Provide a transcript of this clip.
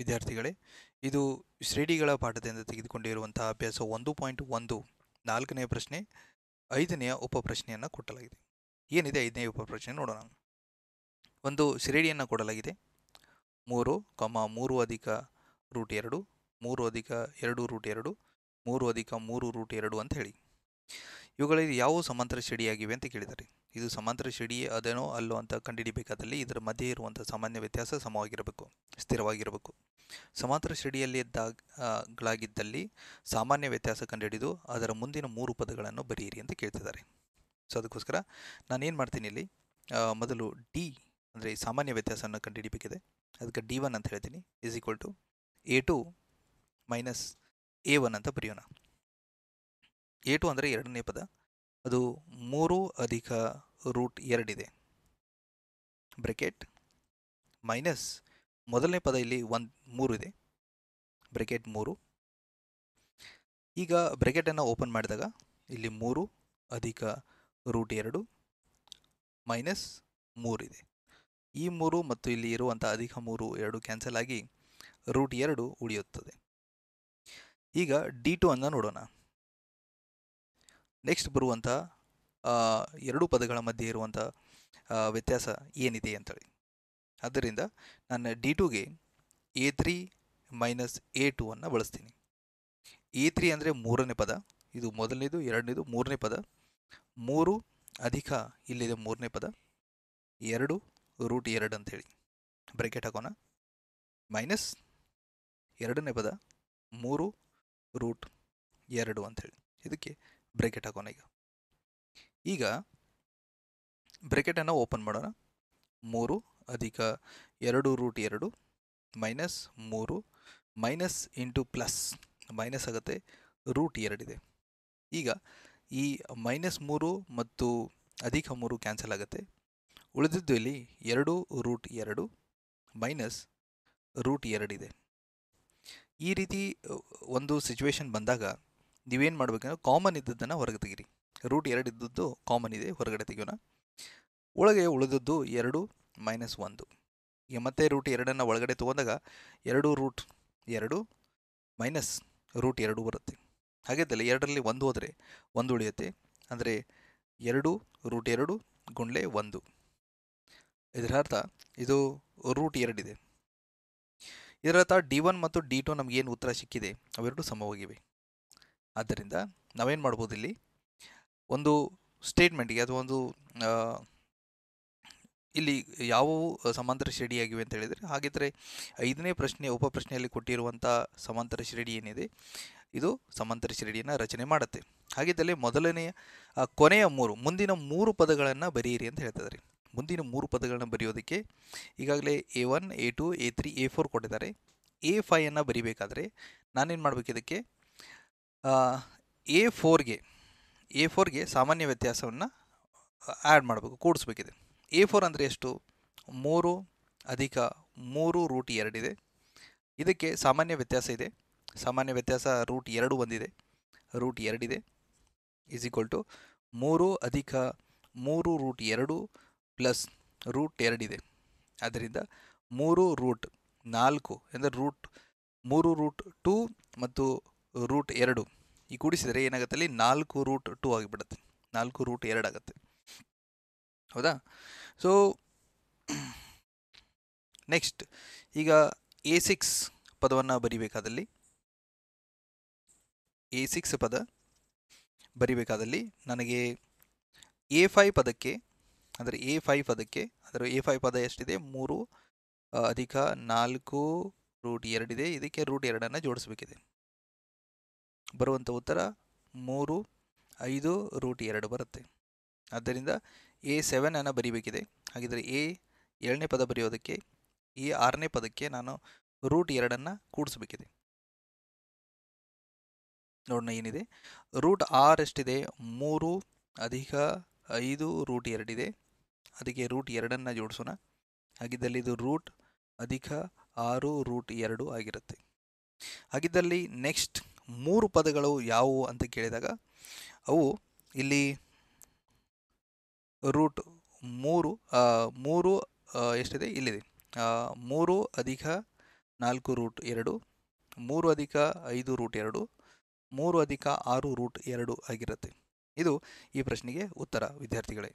ವಿದ್ಯಾರ್ಥಿಗಳೇ ಇದು ಶ್ರೇಣಿಗಳ ಪಾಠದಿಂದ ತೆಗೆದುಕೊಂಡಿರುವಂತಹ ಅಭ್ಯಾಸ ಒಂದು ಪಾಯಿಂಟ್ ಒಂದು ನಾಲ್ಕನೆಯ ಪ್ರಶ್ನೆ ಐದನೆಯ ಉಪ ಪ್ರಶ್ನೆಯನ್ನು ಕೊಟ್ಟಲಾಗಿದೆ ಏನಿದೆ ಐದನೇ ಉಪ ಪ್ರಶ್ನೆ ನೋಡೋಣ ಒಂದು ಶ್ರೇಡಿಯನ್ನು ಕೊಡಲಾಗಿದೆ ಮೂರು ಕಮ ಮೂರು ಅಧಿಕ ರೂಟ್ ಎರಡು ಮೂರು ಅಧಿಕ ಎರಡು ರೂಟ್ ಎರಡು ಮೂರು ಅಧಿಕ ಮೂರು ರೂಟ್ ಎರಡು ಅಂತ ಹೇಳಿ ಇವುಗಳಲ್ಲಿ ಯಾವ ಸಮಾಂತರ ಶ್ರೇಡಿಯಾಗಿವೆ ಅಂತ ಕೇಳಿದ್ದಾರೆ ಇದು ಸಮಾಂತರ ಶ್ರೇಡಿಯೇ ಅದೇನೋ ಅಲ್ಲೋ ಅಂತ ಕಂಡುಹಿಡಿಯಬೇಕಾದಲ್ಲಿ ಇದರ ಮಧ್ಯೆ ಇರುವಂಥ ಸಾಮಾನ್ಯ ವ್ಯತ್ಯಾಸ ಸಮವಾಗಿರಬೇಕು ಸ್ಥಿರವಾಗಿರಬೇಕು ಸಮಾಂತರ ಗಳಾಗಿದ್ದಲ್ಲಿ ಸಾಮಾನ್ಯ ವ್ಯತ್ಯಾಸ ಕಂಡುಹಿಡಿದು ಅದರ ಮುಂದಿನ ಮೂರು ಪದಗಳನ್ನು ಬರೆಯಿರಿ ಅಂತ ಕೇಳ್ತಿದ್ದಾರೆ ಸೊ ಅದಕ್ಕೋಸ್ಕರ ನಾನೇನು ಮಾಡ್ತೀನಿ ಇಲ್ಲಿ ಮೊದಲು ಡಿ ಅಂದರೆ ಸಾಮಾನ್ಯ ವ್ಯತ್ಯಾಸವನ್ನು ಕಂಡುಹಿಡಿಬೇಕಿದೆ ಅದಕ್ಕೆ ಡಿ ಒನ್ ಅಂತ ಹೇಳ್ತೀನಿ is equal to A two minus A one ಅಂತ ಬರೆಯೋಣ ಎ ಟು ಅಂದರೆ ಎರಡನೇ ಪದ ಅದು ಮೂರು ಅಧಿಕ ರೂಟ್ ಎರಡಿದೆ ಬ್ರೆಕೆಟ್ ಮೈನಸ್ ಮೊದಲನೇ ಪದ ಇಲ್ಲಿ ಒಂದು ಮೂರು ಇದೆ ಬ್ರೆಕೆಟ್ ಮೂರು ಈಗ ಬ್ರೆಕೆಟನ್ನು ಓಪನ್ ಮಾಡಿದಾಗ ಇಲ್ಲಿ ಮೂರು ಅಧಿಕ ರೂಟ್ ಎರಡು ಮೈನಸ್ ಇದೆ ಈ ಮೂರು ಮತ್ತು ಇಲ್ಲಿ ಇರುವಂಥ ಅಧಿಕ ಮೂರು ಎರಡು ಕ್ಯಾನ್ಸಲ್ ಆಗಿ ರೂಟ್ ಎರಡು ಉಳಿಯುತ್ತದೆ ಈಗ ಡಿ ಟು ಅನ್ನು ನೋಡೋಣ ನೆಕ್ಸ್ಟ್ ಬರುವಂಥ ಎರಡು ಪದಗಳ ಮಧ್ಯೆ ಇರುವಂಥ ವ್ಯತ್ಯಾಸ ಏನಿದೆ ಅಂತೇಳಿ ಆದ್ದರಿಂದ ನಾನು ಡಿ ಟುಗೆ A three minus A two ಅನ್ನು ಬಳಸ್ತೀನಿ ಎ ತ್ರೀ ಅಂದರೆ ಮೂರನೇ ಪದ ಇದು ಮೊದಲನೇದು ಎರಡನೇದು ಮೂರನೇ ಪದ ಮೂರು ಅಧಿಕ ಇಲ್ಲಿದೆ ಮೂರನೇ ಪದ ಎರಡು ರೂಟ್ ಎರಡು ಅಂಥೇಳಿ ಬ್ರೇಕೆಟ್ ಹಾಕೋಣ ಮೈನಸ್ ಎರಡನೇ ಪದ ಮೂರು ರೂಟ್ ಎರಡು ಅಂಥೇಳಿ ಇದಕ್ಕೆ ಬ್ರೇಕೆಟ್ ಹಾಕೋಣ ಈಗ ಈಗ ಬ್ರೆಕೆಟನ್ನು ಓಪನ್ ಮಾಡೋಣ ಮೂರು ಅಧಿಕ ಎರಡು ರೂಟ್ ಎರಡು ಮೈನಸ್ ಮೂರು ಮೈನಸ್ ಇಂಟು ಪ್ಲಸ್ ಮೈನಸ್ ಆಗುತ್ತೆ ರೂಟ್ ಎರಡಿದೆ ಈಗ ಈ ಮೈನಸ್ ಮೂರು ಮತ್ತು ಅಧಿಕ ಮೂರು ಕ್ಯಾನ್ಸಲ್ ಆಗುತ್ತೆ ಉಳಿದಿದ್ದು ಇಲ್ಲಿ ಎರಡು ರೂಟ್ ಎರಡು ಮೈನಸ್ ರೂಟ್ ಎರಡಿದೆ ಈ ರೀತಿ ಒಂದು ಸಿಚುವೇಶನ್ ಬಂದಾಗ ನೀವೇನು ಮಾಡಬೇಕಂದ್ರೆ ಕಾಮನ್ ಇದ್ದದ್ದನ್ನು ಹೊರಗೆ ತೆಗಿರಿ ರೂಟ್ ಎರಡು ಇದ್ದದ್ದು ಕಾಮನ್ ಇದೆ ಹೊರಗಡೆ ತೆಗಿಯೋಣ ಒಳಗೆ ಉಳಿದದ್ದು ಎರಡು ಮೈನಸ್ ಒಂದು ಈಗ ಮತ್ತೆ ರೂಟ್ ಎರಡನ್ನು ಒಳಗಡೆ ತೊಗೊಂಡಾಗ ಎರಡು ರೂಟ್ ಎರಡು ಮೈನಸ್ ರೂಟ್ ಎರಡು ಬರುತ್ತೆ ಹಾಗೆದಲ್ಲ ಎರಡರಲ್ಲಿ ಒಂದು ಹೋದರೆ ಒಂದು ಉಳಿಯುತ್ತೆ ಅಂದರೆ ಎರಡು ರೂಟ್ ಎರಡು ಗುಂಡ್ಲೆ ಒಂದು ಇದರ ಅರ್ಥ ಇದು ರೂಟ್ ಎರಡಿದೆ ಇದರರ್ಥ ಡಿ ಒನ್ ಮತ್ತು ಡಿ ಟು ನಮಗೇನು ಉತ್ತರ ಸಿಕ್ಕಿದೆ ಅವೆರಡು ಸಮವಾಗಿವೆ ಆದ್ದರಿಂದ ನಾವೇನು ಮಾಡ್ಬೋದು ಇಲ್ಲಿ ಒಂದು ಸ್ಟೇಟ್ಮೆಂಟ್ಗೆ ಅಥವಾ ಒಂದು ಇಲ್ಲಿ ಯಾವುವು ಸಮಾಂತರ ಶ್ರೇಣಿಯಾಗಿವೆ ಅಂತ ಹೇಳಿದರೆ ಹಾಗಿದ್ದರೆ ಐದನೇ ಪ್ರಶ್ನೆ ಉಪ ಪ್ರಶ್ನೆಯಲ್ಲಿ ಕೊಟ್ಟಿರುವಂಥ ಸಮಾಂತರ ಶ್ರೇಣಿ ಏನಿದೆ ಇದು ಸಮಾಂತರ ಶ್ರೇಣಿಯನ್ನು ರಚನೆ ಮಾಡುತ್ತೆ ಹಾಗಿದ್ದಲ್ಲಿ ಮೊದಲನೆಯ ಕೊನೆಯ ಮೂರು ಮುಂದಿನ ಮೂರು ಪದಗಳನ್ನು ಬರೆಯಿರಿ ಅಂತ ಹೇಳ್ತಿದ್ದಾರೆ ಮುಂದಿನ ಮೂರು ಪದಗಳನ್ನು ಬರೆಯೋದಕ್ಕೆ ಈಗಾಗಲೇ A one A two A three A four ಕೊಟ್ಟಿದ್ದಾರೆ ಎ ಫೈಯನ್ನು ಬರಿಬೇಕಾದ್ರೆ ನಾನೇನು ಮಾಡಬೇಕು ಇದಕ್ಕೆ ಎ ಫೋರ್ಗೆ ಎ ಫೋರ್ಗೆ ಸಾಮಾನ್ಯ ವ್ಯತ್ಯಾಸವನ್ನು ಆ್ಯಡ್ ಮಾಡಬೇಕು ಕೂಡಿಸ್ಬೇಕಿದೆ ಎ ಫೋರ್ ಅಂದರೆ ಎಷ್ಟು ಮೂರು ಅಧಿಕ ಮೂರು ರೂಟ್ ಎರಡಿದೆ ಇದಕ್ಕೆ ಸಾಮಾನ್ಯ ವ್ಯತ್ಯಾಸ ಇದೆ ಸಾಮಾನ್ಯ ವ್ಯತ್ಯಾಸ ರೂಟ್ ಎರಡು ಒಂದಿದೆ ರೂಟ್ ಎರಡಿದೆ ಈಸ್ ಈಕ್ವಲ್ ಟು ಮೂರು ಅಧಿಕ ಮೂರು ರೂಟ್ ಎರಡು ಪ್ಲಸ್ ರೂಟ್ ಎರಡಿದೆ ಆದ್ದರಿಂದ ಮೂರು ರೂಟ್ ನಾಲ್ಕು ಅಂದರೆ ರೂಟ್ ಮೂರು ರೂಟ್ ಟೂ ಮತ್ತು ರೂಟ್ ಎರಡು ಈ ಕೂಡಿಸಿದರೆ ಏನಾಗುತ್ತೆ ಅಲ್ಲಿ ನಾಲ್ಕು ರೂಟ್ ಟೂ ಆಗಿಬಿಡುತ್ತೆ ನಾಲ್ಕು ರೂಟ್ ಎರಡಾಗುತ್ತೆ ಹೌದಾ ಸೊ ನೆಕ್ಸ್ಟ್ ಈಗ ಎ ಸಿಕ್ಸ್ ಪದವನ್ನು ಬರಿಬೇಕಾದಲ್ಲಿ ಎ ಸಿಕ್ಸ್ ಪದ ಬರಿಬೇಕಾದಲ್ಲಿ ನನಗೆ ಎ ಫೈವ್ ಪದಕ್ಕೆ ಅಂದರೆ ಎ ಫೈವ್ ಪದಕ್ಕೆ ಅಂದರೆ ಎ ಫೈವ್ ಪದ ಎಷ್ಟಿದೆ ಮೂರು ಅಧಿಕ ನಾಲ್ಕು ರೂಟ್ ಎರಡಿದೆ ಇದಕ್ಕೆ ರೂಟ್ ಎರಡನ್ನು ಜೋಡಿಸಬೇಕಿದೆ ಬರುವಂಥ ಉತ್ತರ ಮೂರು ಐದು ರೂಟ್ ಎರಡು ಬರುತ್ತೆ ಆದ್ದರಿಂದ ಎ ಸೆವೆನನ್ನು ಬರೀಬೇಕಿದೆ ಹಾಗಿದ್ದರೆ ಎ ಏಳನೇ ಪದ ಬರೆಯೋದಕ್ಕೆ ಎ ಆರನೇ ಪದಕ್ಕೆ ನಾನು ರೂಟ್ ಎರಡನ್ನು ಕೂಡಿಸ್ಬೇಕಿದೆ ನೋಡೋಣ ಏನಿದೆ ರೂಟ್ ಆರ್ ಎಷ್ಟಿದೆ ಮೂರು ಅಧಿಕ ಐದು ರೂಟ್ ಎರಡಿದೆ ಅದಕ್ಕೆ ರೂಟ್ ಎರಡನ್ನು ಜೋಡಿಸೋಣ ಹಾಗಿದ್ದಲ್ಲಿ ಇದು ರೂಟ್ ಅಧಿಕ ಆರು ರೂಟ್ ಎರಡು ಆಗಿರುತ್ತೆ ಹಾಗಿದ್ದಲ್ಲಿ ನೆಕ್ಸ್ಟ್ ಮೂರು ಪದಗಳು ಯಾವುವು ಅಂತ ಕೇಳಿದಾಗ ಅವು ಇಲ್ಲಿ ರೂಟ್ ಮೂರು ಮೂರು ಎಷ್ಟಿದೆ ಇಲ್ಲಿದೆ ಮೂರು ಅಧಿಕ ನಾಲ್ಕು ರೂಟ್ ಎರಡು ಮೂರು ಅಧಿಕ ಐದು ರೂಟ್ ಎರಡು ಮೂರು ಅಧಿಕ ಆರು ರೂಟ್ ಎರಡು ಆಗಿರುತ್ತೆ ಇದು ಈ ಪ್ರಶ್ನೆಗೆ ಉತ್ತರ ವಿದ್ಯಾರ್ಥಿಗಳೇ